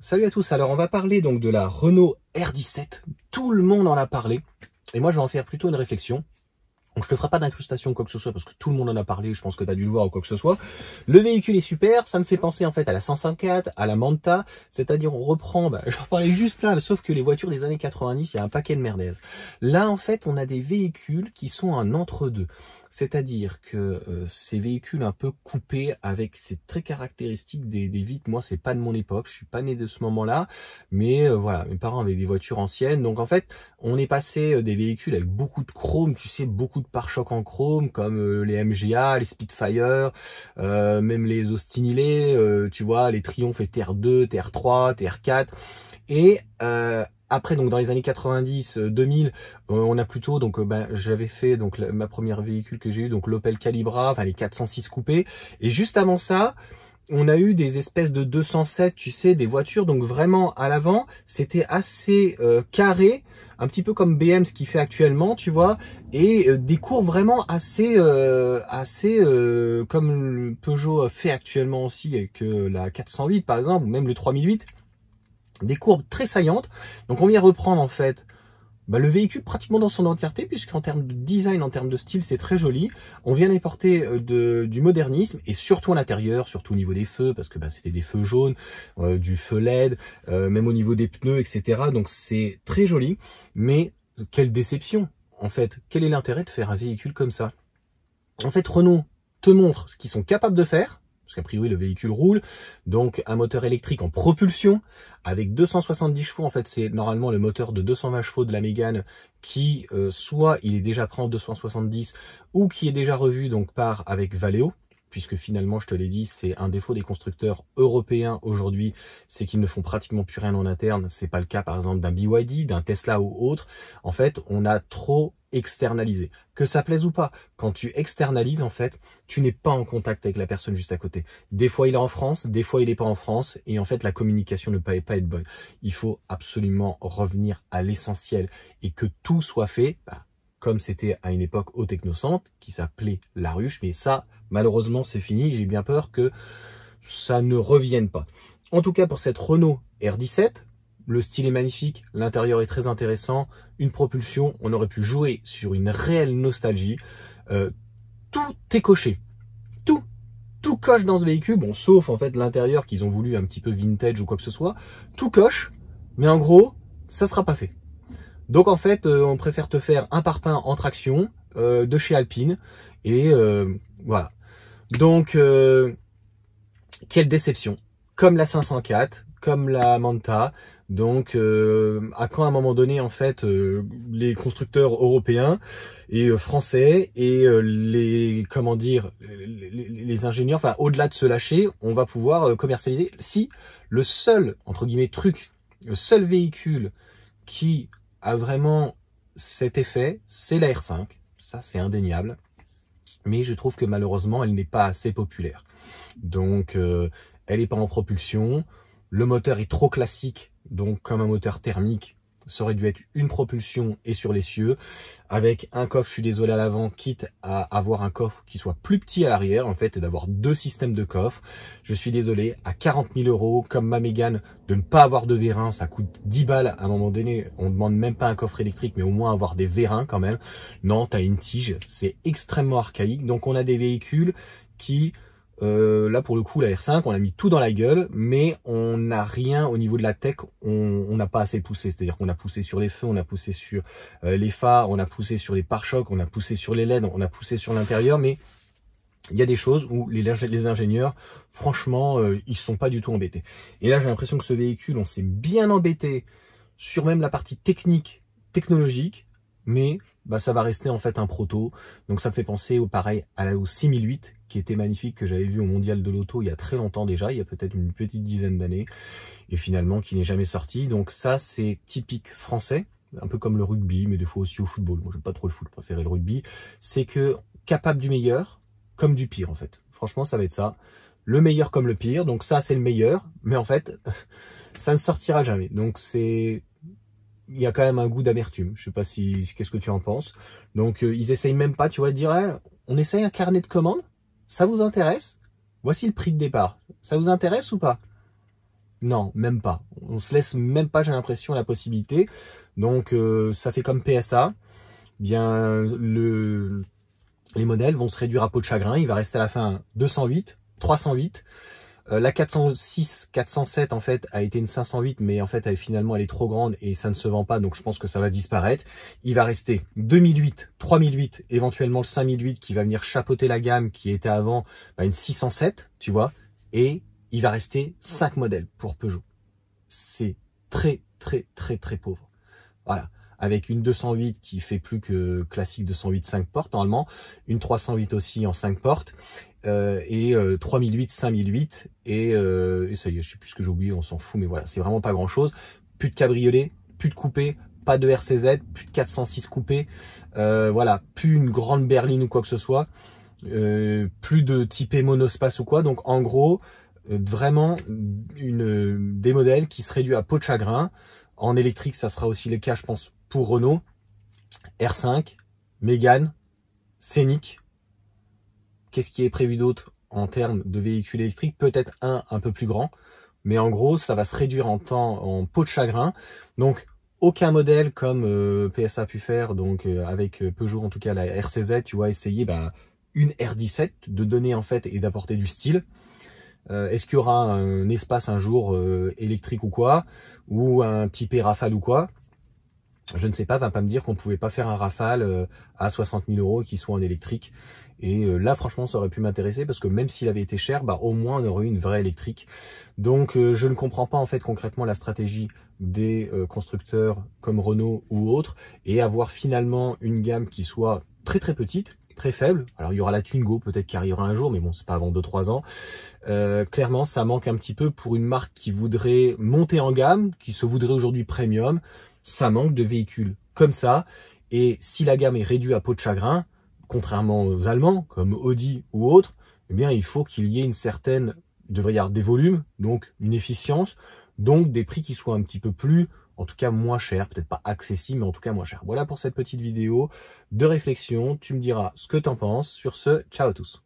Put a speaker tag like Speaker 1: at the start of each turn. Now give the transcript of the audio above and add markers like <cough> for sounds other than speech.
Speaker 1: Salut à tous, alors on va parler donc de la Renault R17, tout le monde en a parlé, et moi je vais en faire plutôt une réflexion. Donc je te ferai pas d'incrustation quoi que ce soit parce que tout le monde en a parlé, je pense que tu as dû le voir ou quoi que ce soit. Le véhicule est super, ça me fait penser en fait à la 154, à la Manta, c'est-à-dire on reprend, bah, <laughs> j'en parlais juste là, sauf que les voitures des années 90, il y a un paquet de merdaises. Là en fait on a des véhicules qui sont un entre-deux. C'est-à-dire que euh, ces véhicules un peu coupés avec ces très caractéristiques des, des moi c'est pas de mon époque, je suis pas né de ce moment-là, mais euh, voilà, mes parents avaient des voitures anciennes, donc en fait on est passé euh, des véhicules avec beaucoup de chrome, tu sais, beaucoup de pare-chocs en chrome, comme les MGA, les Spitfire, même les Austin Ostinilé, tu vois, les Triumph et TR2, TR3, TR4, et après, donc dans les années 90, 2000, euh, euh, on a plutôt donc euh, bah, j'avais fait donc ma première véhicule que j'ai eu donc l'Opel Calibra, enfin les 406 coupés. Et juste avant ça, on a eu des espèces de 207, tu sais, des voitures donc vraiment à l'avant, c'était assez carré, un petit peu comme BM ce qu'il fait actuellement, tu vois, et des cours vraiment assez assez comme Peugeot fait actuellement aussi avec la 408 par exemple, ou même le 3008 des courbes très saillantes. Donc on vient reprendre en fait bah, le véhicule pratiquement dans son entièreté, puisqu'en termes de design, en termes de style, c'est très joli. On vient les euh, de, du modernisme, et surtout à l'intérieur, surtout au niveau des feux, parce que bah, c'était des feux jaunes, euh, du feu LED, euh, même au niveau des pneus, etc. Donc c'est très joli, mais quelle déception en fait. Quel est l'intérêt de faire un véhicule comme ça En fait, Renault te montre ce qu'ils sont capables de faire, parce qu'a priori le véhicule roule, donc un moteur électrique en propulsion avec 270 chevaux. En fait, c'est normalement le moteur de 220 chevaux de la Mégane qui, euh, soit il est déjà prêt en 270 ou qui est déjà revu donc par avec Valeo puisque finalement, je te l'ai dit, c'est un défaut des constructeurs européens aujourd'hui, c'est qu'ils ne font pratiquement plus rien en interne. C'est pas le cas, par exemple, d'un BYD, d'un Tesla ou autre. En fait, on a trop externaliser. Que ça plaise ou pas, quand tu externalises, en fait, tu n'es pas en contact avec la personne juste à côté. Des fois, il est en France, des fois, il n'est pas en France, et en fait, la communication ne peut pas être bonne. Il faut absolument revenir à l'essentiel et que tout soit fait, bah, comme c'était à une époque au Technocentre, qui s'appelait La Ruche, mais ça, malheureusement, c'est fini. J'ai bien peur que ça ne revienne pas. En tout cas, pour cette Renault R17, le style est magnifique, l'intérieur est très intéressant, une propulsion, on aurait pu jouer sur une réelle nostalgie. Euh, tout est coché. Tout. Tout coche dans ce véhicule, bon, sauf en fait l'intérieur qu'ils ont voulu un petit peu vintage ou quoi que ce soit. Tout coche, mais en gros, ça sera pas fait. Donc en fait, euh, on préfère te faire un parpaing en traction euh, de chez Alpine. Et voilà. Donc, quelle déception. Comme la 504, comme la Manta. Donc, euh, à quand à un moment donné, en fait, euh, les constructeurs européens et euh, français et les, comment dire, les, ingénieurs, enfin, au-delà de se lâcher, on va pouvoir commercialiser. Si le seul, entre guillemets, truc, le seul véhicule qui a vraiment cet effet, c'est la R5. Ça, c'est indéniable. Mais je trouve que malheureusement, elle n'est pas assez populaire. Donc, elle est pas en propulsion. Le moteur est trop classique, donc comme un moteur thermique, ça aurait dû être une propulsion et sur les cieux avec un coffre, je suis désolé à l'avant, quitte à avoir un coffre qui soit plus petit à l'arrière, en fait, et d'avoir deux systèmes de coffre. Je suis désolé, à 40 000 euros, comme ma Mégane, de ne pas avoir de vérin, ça coûte 10 balles à un moment donné, on ne demande même pas un coffre électrique, mais au moins avoir des vérins quand même. Non, tu as une tige, c'est extrêmement archaïque, donc on a des véhicules qui euh, là pour le coup la R5 on a mis tout dans la gueule mais on n'a rien au niveau de la tech on n'a pas assez poussé c'est à dire qu'on a poussé sur les feux on a poussé sur euh, les phares on a poussé sur les pare-chocs on a poussé sur les LED on a poussé sur l'intérieur mais il y a des choses où les, ingénieurs franchement ils euh, ils sont pas du tout embêtés et là j'ai l'impression que ce véhicule on s'est bien embêté sur même la partie technique technologique mais bah, ça va rester en fait un proto. Donc ça me fait penser au pareil à la, au 6008 qui était magnifique que j'avais vu au mondial de l'auto il y a très longtemps déjà, il y a peut-être une petite dizaine d'années et finalement qui n'est jamais sorti. Donc ça c'est typique français, un peu comme le rugby mais des fois aussi au football. Moi j'aime pas trop le foot, préférer le rugby, c'est que capable du meilleur comme du pire en fait. Franchement, ça va être ça. Le meilleur comme le pire. Donc ça c'est le meilleur, mais en fait <laughs> ça ne sortira jamais. Donc c'est il y a quand même un goût d'amertume. Je sais pas si qu'est-ce que tu en penses. Donc euh, ils essayent même pas, tu vois, de dire hein, on essaye un carnet de commandes, ça vous intéresse Voici le prix de départ. Ça vous intéresse ou pas Non, même pas. On se laisse même pas, j'ai l'impression, la possibilité. Donc euh, ça fait comme PSA. Bien le les modèles vont se réduire à peau de chagrin. Il va rester à la fin 208, 308. Euh, la 406, 407 en fait a été une 508, mais en fait elle, finalement elle est trop grande et ça ne se vend pas, donc je pense que ça va disparaître. Il va rester 2008, 3008, éventuellement le 5008 qui va venir chapeauter la gamme qui était avant bah, une 607, tu vois, et il va rester 5 modèles pour Peugeot. C'est très très très très pauvre. Voilà avec une 208 qui fait plus que classique 208 5 portes normalement, une 308 aussi en 5 portes, euh, et 3008, euh, 5008 euh, et, ça y est, je sais plus ce que j'ai oublié, on s'en fout, mais voilà, c'est vraiment pas grand chose. Plus de cabriolet, plus de coupé, pas de RCZ, plus de 406 coupé, voilà, plus une grande berline ou quoi que ce soit, plus de typé monospace ou quoi. Donc en gros, vraiment une, des modèles qui se réduisent à peau de chagrin. En électrique, ça sera aussi le cas, je pense, pour Renault. R5, Mégane, Scénic, Qu'est-ce qui est prévu d'autre en termes de véhicules électriques Peut-être un un peu plus grand, mais en gros, ça va se réduire en temps, en peau de chagrin. Donc, aucun modèle comme euh, PSA a pu faire, donc euh, avec euh, Peugeot en tout cas la RCZ, tu vois, essayer bah, une R17 de donner en fait et d'apporter du style. Est-ce qu'il y aura un espace un jour électrique ou quoi, ou un type Rafale ou quoi Je ne sais pas, va pas me dire qu'on pouvait pas faire un Rafale à 60 000 euros qui soit en électrique. Et euh, là, franchement, ça aurait pu m'intéresser parce que même s'il avait été cher, bah, au moins on aurait eu une vraie électrique. Donc, euh, je ne comprends pas en fait concrètement la stratégie des euh, constructeurs comme Renault ou autres et avoir finalement une gamme qui soit très très petite, très faible. Alors, il y aura la Twingo peut-être qui arrivera un jour, mais bon, c'est pas avant 2-3 ans. clairement, ça manque un petit peu pour une marque qui voudrait monter en gamme, qui se voudrait aujourd'hui premium. Ça manque de véhicules comme ça. Et si la gamme est réduite à peau de chagrin, contrairement aux Allemands, comme Audi ou autres, eh bien, il faut qu'il y ait une certaine, devrait avoir des volumes, donc une efficience, donc des prix qui soient un petit peu plus, en tout cas moins chers, peut-être pas accessibles, mais en tout cas moins chers. Voilà pour cette petite vidéo de réflexion. Tu me diras ce que tu en penses. Sur ce, ciao à tous.